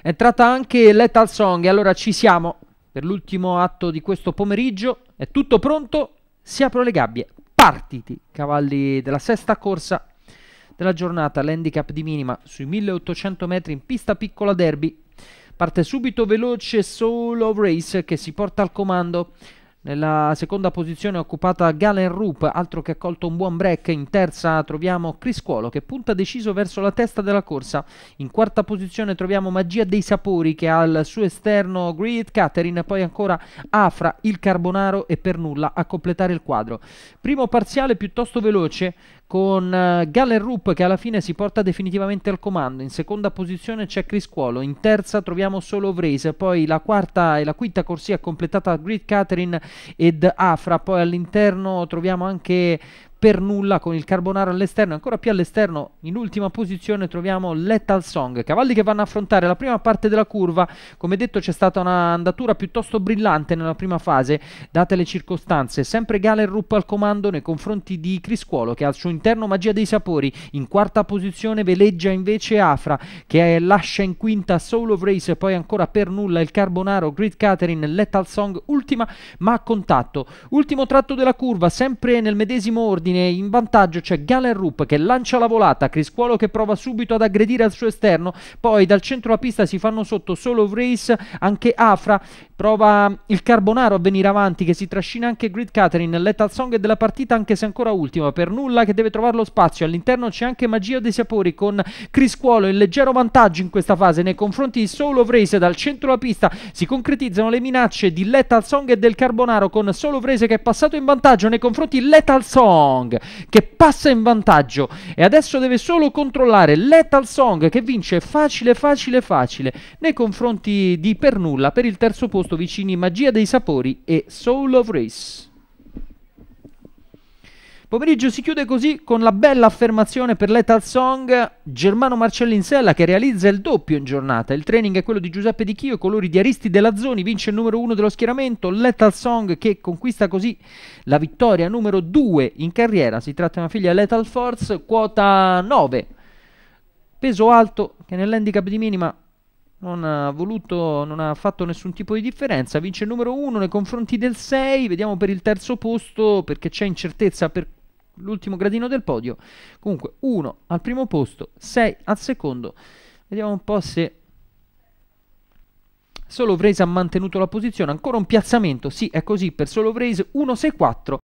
È entrata anche Lethal Song e allora ci siamo per l'ultimo atto di questo pomeriggio. È tutto pronto, si aprono le gabbie. Partiti, cavalli della sesta corsa della giornata, l'handicap di minima sui 1800 metri in pista piccola derby. Parte subito veloce Soul of Race che si porta al comando nella seconda posizione è occupata Galen Rupp, altro che ha colto un buon break. In terza troviamo Criscuolo che punta deciso verso la testa della corsa. In quarta posizione troviamo Magia dei Sapori che ha al suo esterno Great Catherine, poi ancora Afra, il Carbonaro e per nulla a completare il quadro. Primo parziale piuttosto veloce con eh, Galen Rupp che alla fine si porta definitivamente al comando. In seconda posizione c'è Criscuolo, in terza troviamo solo Vrese, poi la quarta e la quinta corsia completata da Great Catherine ed Afra. Poi all'interno troviamo anche per nulla con il Carbonaro all'esterno, ancora più all'esterno in ultima posizione troviamo Lethal Song, cavalli che vanno a affrontare la prima parte della curva, come detto c'è stata un'andatura piuttosto brillante nella prima fase, date le circostanze, sempre Galen Rupp al comando nei confronti di Criscuolo che al suo interno Magia dei Sapori, in quarta posizione veleggia invece Afra che è, lascia in quinta Soul of Race e poi ancora per nulla il Carbonaro, Grid Catering, Lethal Song ultima ma a contatto, ultimo tratto della curva sempre nel medesimo ordine ordine in vantaggio c'è Galen Rupp che lancia la volata, Criscuolo che prova subito ad aggredire al suo esterno, poi dal centro la pista si fanno sotto solo Vrace, anche Afra, prova il Carbonaro a venire avanti che si trascina anche Grid Catherine, Lethal Song della partita anche se ancora ultima, per nulla che deve trovare lo spazio, all'interno c'è anche Magia dei Sapori con Criscuolo in leggero vantaggio in questa fase nei confronti di Solo Vrace dal centro la pista, si concretizzano le minacce di Lethal Song e del Carbonaro con Solo Vrace che è passato in vantaggio nei confronti di Lethal Song. Song che passa in vantaggio e adesso deve solo controllare Lethal Song che vince facile facile facile nei confronti di per nulla per il terzo posto vicini Magia dei Sapori e Soul of Race. Pomeriggio si chiude così con la bella affermazione per l'Etal Song Germano Marcellin Sella che realizza il doppio in giornata. Il training è quello di Giuseppe Di Chio, i colori di Aristi della Zoni vince il numero uno dello schieramento. L'Etal Song che conquista così la vittoria numero due in carriera. Si tratta di una figlia Lethal Force, quota 9. Peso alto che nell'handicap di minima non ha voluto, non ha fatto nessun tipo di differenza. Vince il numero 1 nei confronti del 6. Vediamo per il terzo posto perché c'è incertezza per l'ultimo gradino del podio. Comunque 1 al primo posto, 6 al secondo. Vediamo un po' se Solo Vraise ha mantenuto la posizione, ancora un piazzamento, sì è così per Solo Vraise 1-6-4